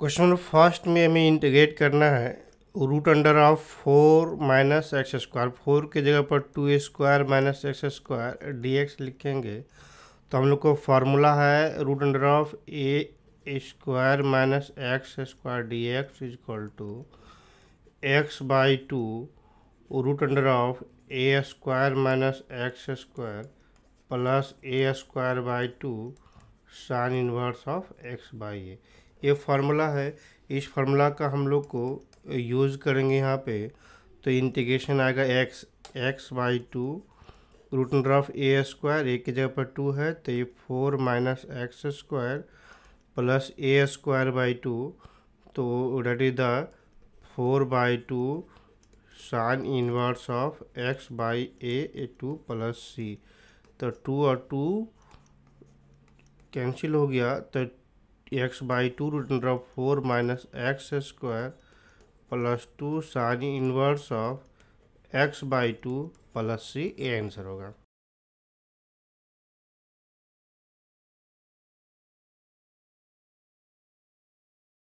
question number first में हमें integrate करना है root under of four minus X square four के जगह पर two square minus X square D X लिखेंगे तो हम लोग को फार्मूला है root under of A square minus X square D X is equal to X by two root under of A square minus X square plus A square by two sine inverse of X by A ये formula है इस formula का हम लोग को use करेंगे यहाँ पे तो इंटीग्रेशन आएगा X X by two root under of A square A की जगह पर टू है तो ये four minus X square plus A square by two तो that is the four by two sine inverse of X by A two plus C तो two और two cancel हो गया तो X by two root under of four minus X square plus two sine inverse of X by two plus C ए answer होगा